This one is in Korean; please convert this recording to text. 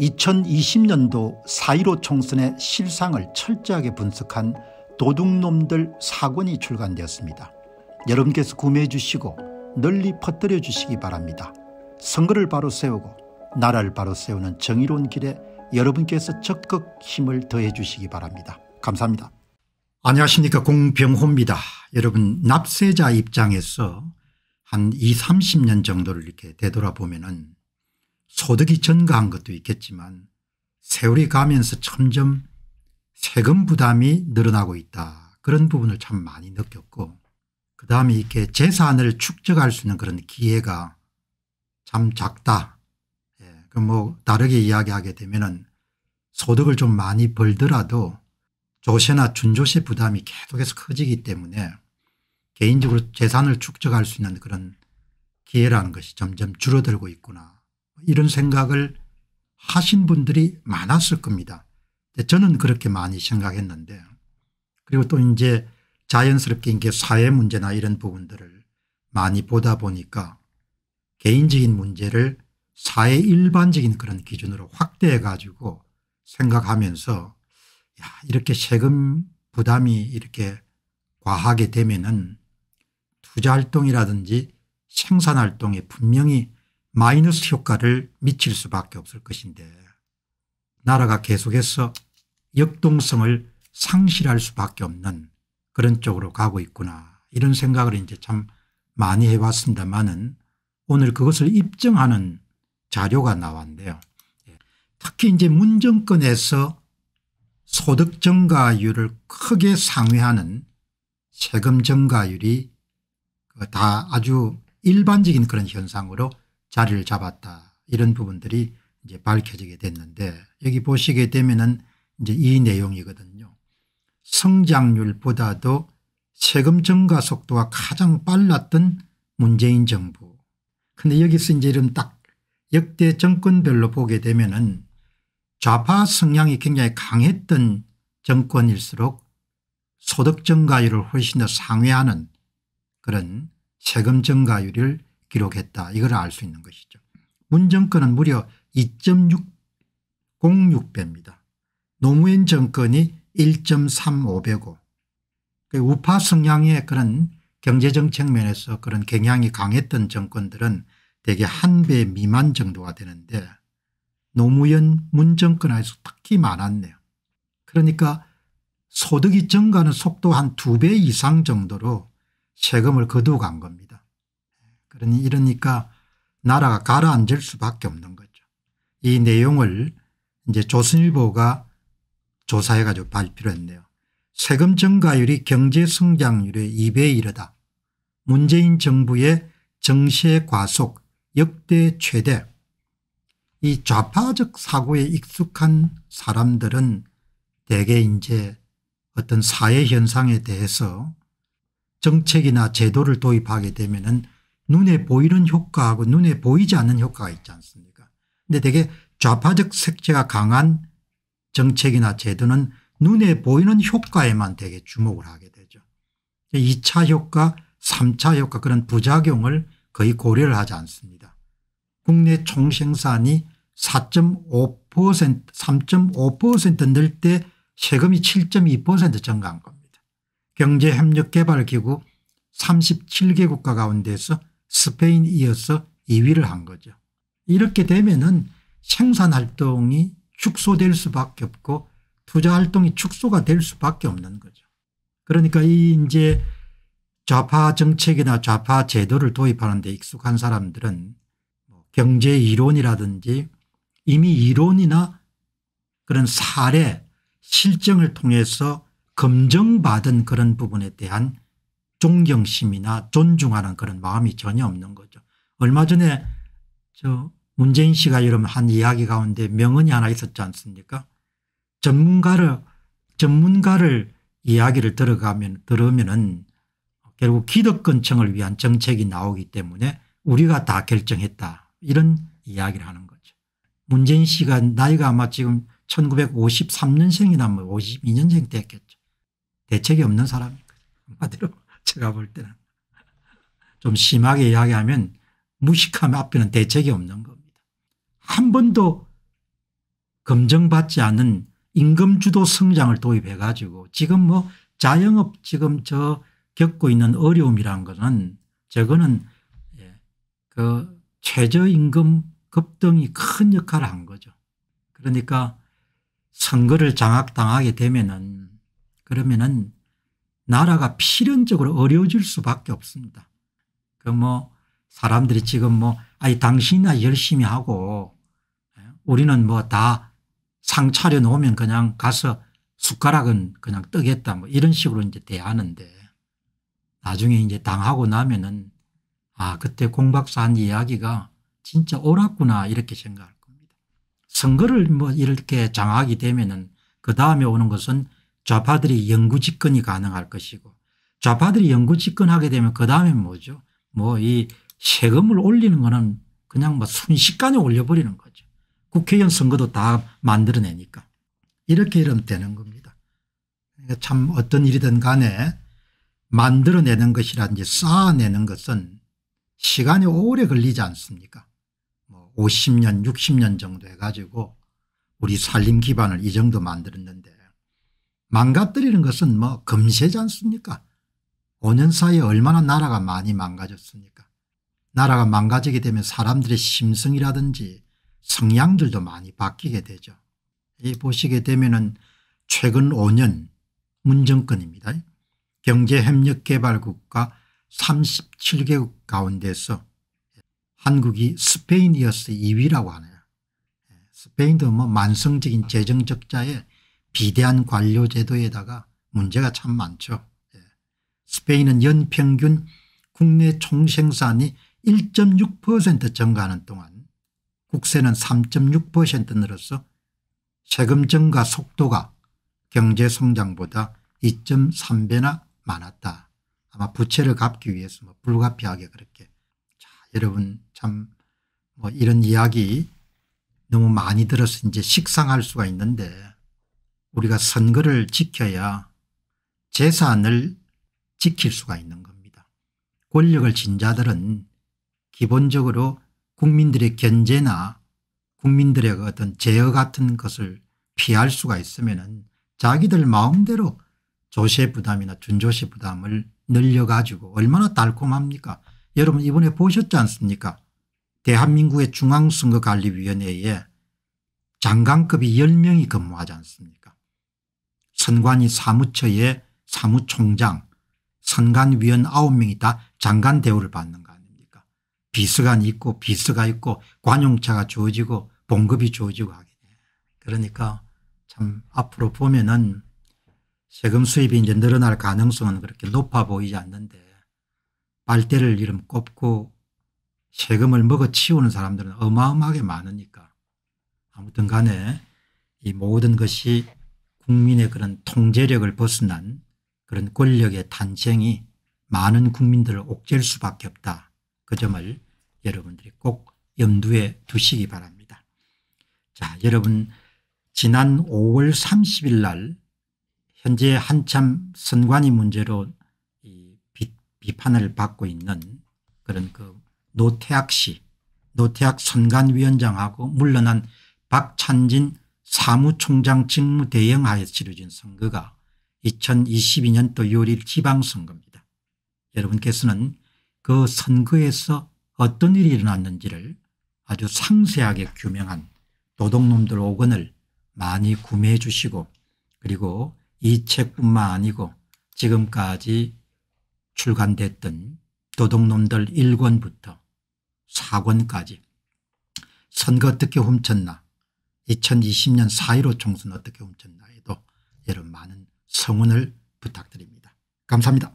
2020년도 4.15 총선의 실상을 철저하게 분석한 도둑놈들 사권이 출간되었습니다. 여러분께서 구매해 주시고 널리 퍼뜨려 주시기 바랍니다. 선거를 바로 세우고 나라를 바로 세우는 정의로운 길에 여러분께서 적극 힘을 더해 주시기 바랍니다. 감사합니다. 안녕하십니까 공병호입니다. 여러분 납세자 입장에서 한 2, 30년 정도를 이렇게 되돌아보면 은 소득이 증가한 것도 있겠지만 세월이 가면서 점점 세금 부담이 늘어나고 있다 그런 부분을 참 많이 느꼈고 그다음에 이렇게 재산을 축적할 수 있는 그런 기회가 참 작다. 예. 그뭐 다르게 이야기하게 되면은 소득을 좀 많이 벌더라도 조세나 준조세 부담이 계속해서 커지기 때문에 개인적으로 재산을 축적할 수 있는 그런 기회라는 것이 점점 줄어들고 있구나 이런 생각을 하신 분들이 많았을 겁니다. 저는 그렇게 많이 생각했는데 그리고 또 이제 자연스럽게 이게 사회 문제나 이런 부분들을 많이 보다 보니까 개인적인 문제를 사회 일반적인 그런 기준으로 확대해 가지고 생각하면서 야 이렇게 세금 부담이 이렇게 과하게 되면은 투자 활동이라든지 생산 활동에 분명히 마이너스 효과를 미칠 수밖에 없을 것인데 나라가 계속해서 역동성을 상실할 수밖에 없는 그런 쪽으로 가고 있구나 이런 생각을 이제 참 많이 해봤습니다만은 오늘 그것을 입증하는 자료가 나왔는데요. 예. 특히 이제 문정권에서 소득 증가율을 크게 상회하는 세금 증가율이 그 다 아주 일반적인 그런 현상으로 자리를 잡았다. 이런 부분들이 이제 밝혀지게 됐는데 여기 보시게 되면은 이제 이 내용이거든요. 성장률보다도 세금 증가 속도가 가장 빨랐던 문재인 정부. 근데 여기서 이제 이런 딱 역대 정권별로 보게 되면은 좌파 성향이 굉장히 강했던 정권일수록 소득 증가율을 훨씬 더 상회하는 그런 세금 증가율을 기록했다. 이걸 알 수 있는 것이죠. 문정권은 무려 2.06배입니다. 노무현 정권이 1.35배고 그 우파 성향의 그런 경제정책 면에서 그런 경향이 강했던 정권들은 대개 한 배 미만 정도가 되는데 노무현 문정권 에서 특히 많았네요. 그러니까 소득이 증가하는 속도 한 두 배 이상 정도로 세금을 거두어 간 겁니다. 그러니 이러니까 나라가 가라앉을 수밖에 없는 거죠. 이 내용을 이제 조선일보가 조사해 가지고 발표했네요. 세금 증가율이 경제 성장률의 2배 이르다. 문재인 정부의 정세 과속 역대 최대 이 좌파적 사고에 익숙한 사람들은 대개 이제 어떤 사회 현상에 대해서 정책이나 제도를 도입하게 되면 은 눈에 보이는 효과하고 눈에 보이지 않는 효과가 있지 않습니까 근데 되게 좌파적 색채가 강한 정책이나 제도는 눈에 보이는 효과에만 되게 주목을 하게 되죠. 2차 효과 3차 효과 그런 부작용을 거의 고려를 하지 않습니다. 국내 총생산이 4.5% 3.5%늘 때 세금이 7.2% 증가한 겁니다. 경제협력개발기구 37개 국가 가운데서 스페인 이어서 2위를 한 거죠. 이렇게 되면은 생산활동이 축소될 수밖에 없고 투자활동이 축소가 될 수밖에 없는 거죠. 그러니까 이 이제 좌파 정책이나 좌파 제도를 도입하는 데 익숙한 사람들은 뭐 경제 이론이라든지 이미 이론이나 그런 사례 실정을 통해서 검증받은 그런 부분에 대한 존경심이나 존중하는 그런 마음이 전혀 없는 거죠. 얼마 전에 저 문재인 씨가 여러분 한 이야기 가운데 명언이 하나 있었지 않습니까? 전문가를 전문가를 이야기를 들어가면 들으면은 결국 기득권층을 위한 정책이 나오기 때문에 우리가 다 결정했다 이런 이야기를 하는 거죠. 문재인 씨가 나이가 아마 지금 1953년생이나 뭐 52년생 됐겠죠. 대책이 없는 사람이거든 한마디로. 제가 볼 때는. 좀 심하게 이야기하면 무식함 앞에는 대책이 없는 겁니다. 한 번도 검증받지 않은 임금주도 성장을 도입해 가지고 지금 뭐 자영업 지금 저 겪고 있는 어려움이란 것은 저거는 예, 그 최저임금 급등이 큰 역할을 한 거죠. 그러니까 선거를 장악당하게 되면은 그러면은 나라가 필연적으로 어려워질 수밖에 없습니다. 그 뭐 사람들이 지금 뭐 아니 당신이나 열심히 하고 예, 우리는 뭐 다 상 차려 놓으면 그냥 가서 숟가락은 그냥 뜨겠다 뭐 이런 식으로 이제 대하는데 나중에 이제 당하고 나면은 아 그때 공박사 한 이야기가 진짜 옳았구나 이렇게 생각할 겁니다. 선거를 뭐 이렇게 장악이 되면은 그 다음에 오는 것은 좌파들이 영구 집권이 가능할 것이고 좌파들이 영구 집권하게 되면 그 다음에 뭐죠? 뭐 이 세금을 올리는 거는 그냥 뭐 순식간에 올려버리는 거죠. 국회의원 선거도 다 만들어내니까. 이렇게 이러면 되는 겁니다. 그러니까 참 어떤 일이든 간에 만들어내는 것이라든지 쌓아내는 것은 시간이 오래 걸리지 않습니까? 뭐 50년, 60년 정도 해가지고 우리 살림 기반을 이 정도 만들었는데 망가뜨리는 것은 뭐 금세지 않습니까 5년 사이에 얼마나 나라가 많이 망가졌습니까 나라가 망가지게 되면 사람들의 심성이라든지 성향들도 많이 바뀌게 되죠. 이 보시게 되면은 최근 5년 문정권입니다. 경제협력개발국가 37개국 가운데서 한국이 스페인이어서 2위라고 하네요. 스페인도 뭐 만성적인 재정적자에 비대한 관료제도에다가 문제가 참 많죠. 예. 스페인은 연평균 국내 총생산이 1.6% 증가하는 동안 국세는 3.6% 늘어서 세금 증가 속도가 경제 성장보다 2.3배나 많았다. 아마 부채를 갚기 위해서 뭐 불가피하게 그렇게. 자, 여러분 참 뭐 이런 이야기 너무 많이 들어서 이제 식상할 수가 있는데 우리가 선거를 지켜야 재산을 지킬 수가 있는 겁니다. 권력을 진 자들은 기본적으로 국민들의 견제나 국민들의 어떤 제어 같은 것을 피할 수가 있으면 자기들 마음대로 조세 부담이나 준조세 부담을 늘려가지고 얼마나 달콤합니까 여러분 이번에 보셨지 않습니까 대한민국의 중앙선거관리위원회에 장관급이 10명이 근무하지 않습니까 선관위 사무처의 사무총장 선관위원 9명이 다 장관 대우를 받는 거 아닙니까 비서관이 있고 비서가 있고 관용차가 주어지고 봉급이 주어지고 하게 돼 그러니까 참 앞으로 보면은 세금 수입이 이제 늘어날 가능성은 그렇게 높아 보이지 않는데 빨대를 이름 꼽고 세금을 먹어치우는 사람들은 어마어마하게 많으니까 아무튼 간에 이 모든 것이 국민의 그런 통제력을 벗어난 그런 권력의 탄생이 많은 국민들을 옥죄일 수밖에 없다. 그 점을 여러분들이 꼭 염두에 두시기 바랍니다. 자, 여러분 지난 5월 30일 날 현재 한참 선관위 문제로 이 비, 판을 받고 있는 그런 그 노태학 씨, 노태학 선관위원장하고 물러난 박찬진 사무총장 직무 대행하에 치러진 선거가 2022년도 6일 지방선거입니다. 여러분께서는 그 선거에서 어떤 일이 일어났는지를 아주 상세하게 규명한 도둑놈들 5권을 많이 구매해 주시고 그리고 이 책뿐만 아니고 지금까지 출간됐던 도둑놈들 1권부터 4권까지 선거 어떻게 훔쳤나 2020년 4.15 총선 어떻게 훔쳤나 해도 여러분 많은 성원을 부탁드립니다. 감사합니다.